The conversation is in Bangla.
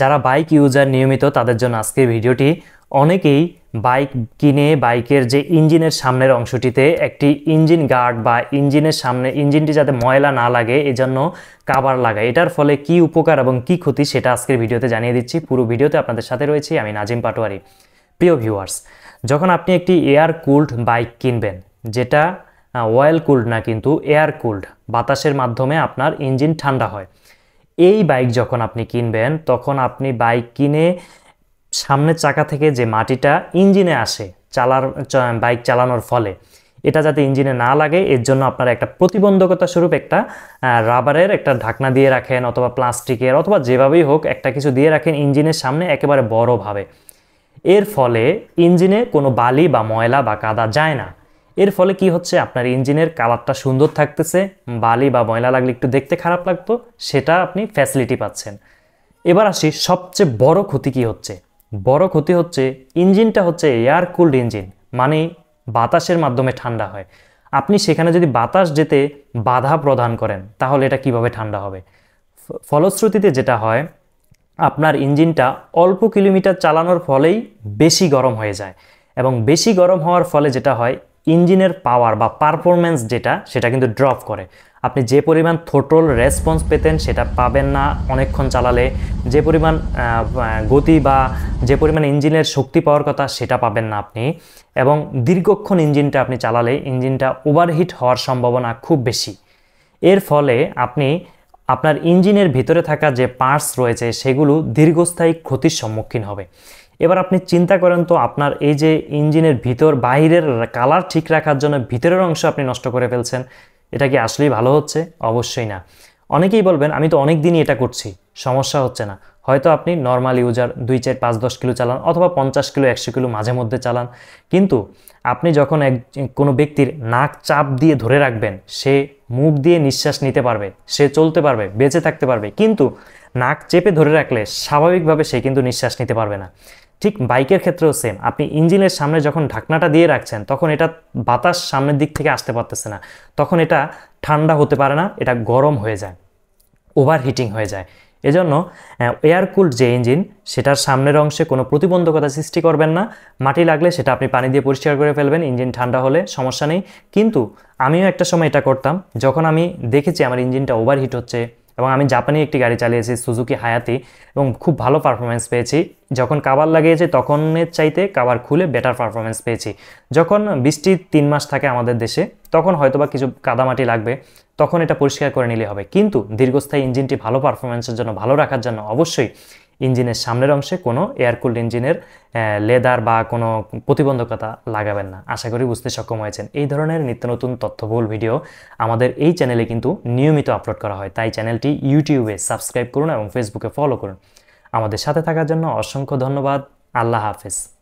যারা বাইক ইউজার নিয়মিত তাদের জন্য আজকের ভিডিওটি অনেকেই বাইক কিনে বাইকের যে ইঞ্জিনের সামনের অংশটিতে একটি ইঞ্জিন গার্ড বা ইঞ্জিনের সামনে ইঞ্জিনটি যাতে ময়লা না লাগে এজন্য কাবার লাগায় এটার ফলে কি উপকার এবং কি ক্ষতি সেটা আজকের ভিডিওতে জানিয়ে দিচ্ছি পুরো ভিডিওতে আপনাদের সাথে রয়েছি আমি নাজিম পাটোয়ারি প্রিয় ভিউয়ার্স যখন আপনি একটি এয়ার কুল্ড বাইক কিনবেন যেটা অয়েল কুল্ড না কিন্তু এয়ার কুল্ড বাতাসের মাধ্যমে আপনার ইঞ্জিন ঠান্ডা হয় এই বাইক যখন আপনি কিনবেন তখন আপনি বাইক কিনে সামনের চাকা থেকে যে মাটিটা ইঞ্জিনে আসে চালার বাইক চালানোর ফলে এটা যাতে ইঞ্জিনে না লাগে এর জন্য আপনারা একটা প্রতিবন্ধকতা স্বরূপ একটা রাবারের একটা ঢাকনা দিয়ে রাখেন অথবা প্লাস্টিকের অথবা যেভাবেই হোক একটা কিছু দিয়ে রাখেন ইঞ্জিনের সামনে একেবারে বড়ভাবে এর ফলে ইঞ্জিনে কোনো বালি বা ময়লা বা কাদা যায় না এর ফলে কি হচ্ছে আপনার ইঞ্জিনের কালারটা সুন্দর থাকতেছে বালি বা ময়লা লাগলে একটু দেখতে খারাপ লাগতো সেটা আপনি ফ্যাসিলিটি পাচ্ছেন এবার আসি সবচেয়ে বড় ক্ষতি কি হচ্ছে বড় ক্ষতি হচ্ছে ইঞ্জিনটা হচ্ছে এয়ার কুলড ইঞ্জিন মানে বাতাসের মাধ্যমে ঠান্ডা হয় আপনি সেখানে যদি বাতাস যেতে বাধা প্রদান করেন তাহলে এটা কিভাবে ঠান্ডা হবে ফলশ্রুতিতে যেটা হয় আপনার ইঞ্জিনটা অল্প কিলোমিটার চালানোর ফলেই বেশি গরম হয়ে যায় এবং বেশি গরম হওয়ার ফলে যেটা হয় ইঞ্জিনের পাওয়ার বা পারফরম্যান্স যেটা সেটা কিন্তু ড্রপ করে আপনি যে পরিমাণ থোটল রেসপন্স পেতেন সেটা পাবেন না অনেকক্ষণ চালালে যে পরিমাণ গতি বা যে পরিমাণ ইঞ্জিনের শক্তি পাওয়ার কথা সেটা পাবেন না আপনি এবং দীর্ঘক্ষণ ইঞ্জিনটা আপনি চালালে ইঞ্জিনটা ওভারহিট হওয়ার সম্ভাবনা খুব বেশি এর ফলে আপনি আপনার ইঞ্জিনের ভিতরে থাকা যে পার্টস রয়েছে সেগুলো দীর্ঘস্থায়ী ক্ষতির সম্মুখীন হবে এবার আপনি চিন্তা করেন তো আপনার এই যে ইঞ্জিনের ভিতর বাহিরের কালার ঠিক রাখার জন্য ভিতরের অংশ আপনি নষ্ট করে ফেলছেন এটা কি আসলেই ভালো হচ্ছে অবশ্যই না অনেকেই বলবেন আমি তো অনেক দিনই এটা করছি সমস্যা হচ্ছে না হয়তো আপনি নর্মাল ইউজার দুই চার পাঁচ দশ কিলো চালান অথবা পঞ্চাশ কিলো একশো কিলো মাঝে মধ্যে চালান কিন্তু আপনি যখন এক কোনো ব্যক্তির নাক চাপ দিয়ে ধরে রাখবেন সে মুখ দিয়ে নিঃশ্বাস নিতে পারবে সে চলতে পারবে বেঁচে থাকতে পারবে কিন্তু নাক চেপে ধরে রাখলে স্বাভাবিকভাবে সে কিন্তু নিঃশ্বাস নিতে পারবে না ঠিক বাইকের ক্ষেত্রেও সেম আপনি ইঞ্জিনের সামনে যখন ঢাকনাটা দিয়ে রাখছেন তখন এটা বাতাস সামনের দিক থেকে আসতে পারতেছে না তখন এটা ঠান্ডা হতে পারে না এটা গরম হয়ে যায় ওভারহিটিং হয়ে যায় এজন্য এয়ারকুল যে ইঞ্জিন সেটার সামনের অংশে কোনো প্রতিবন্ধকতা সৃষ্টি করবেন না মাটি লাগলে সেটা আপনি পানি দিয়ে পরিষ্কার করে ফেলবেন ইঞ্জিন ঠান্ডা হলে সমস্যা নেই কিন্তু আমিও একটা সময় এটা করতাম যখন আমি দেখেছি আমার ইঞ্জিনটা ওভারহিট হচ্ছে এবং আমি জাপানি একটি গাড়ি চালিয়েছি সুজুকি হায়াতি এবং খুব ভালো পারফরমেন্স পেয়েছি যখন কাবার লাগিয়েছে তখনের চাইতে কাবার খুলে বেটার পারফরমেন্স পেয়েছি যখন বৃষ্টি তিন মাস থাকে আমাদের দেশে তখন হয়তোবা কিছু কাদামাটি লাগবে তখন এটা পরিষ্কার করে নিলে হবে কিন্তু দীর্ঘস্থায়ী ইঞ্জিনটি ভালো পারফরমেন্সের জন্য ভালো রাখার জন্য অবশ্যই ইঞ্জিনের সামনের অংশে কোনো এয়ারকুল্ড ইঞ্জিনের লেদার বা কোনো প্রতিবন্ধকতা লাগাবেন না আশা করি বুঝতে সক্ষম হয়েছেন এই ধরনের নিত্য নতুন তথ্যবহুল ভিডিও আমাদের এই চ্যানেলে কিন্তু নিয়মিত আপলোড করা হয় তাই চ্যানেলটি ইউটিউবে সাবস্ক্রাইব করুন এবং ফেসবুকে ফলো করুন আমাদের সাথে থাকার জন্য অসংখ্য ধন্যবাদ আল্লাহ হাফেজ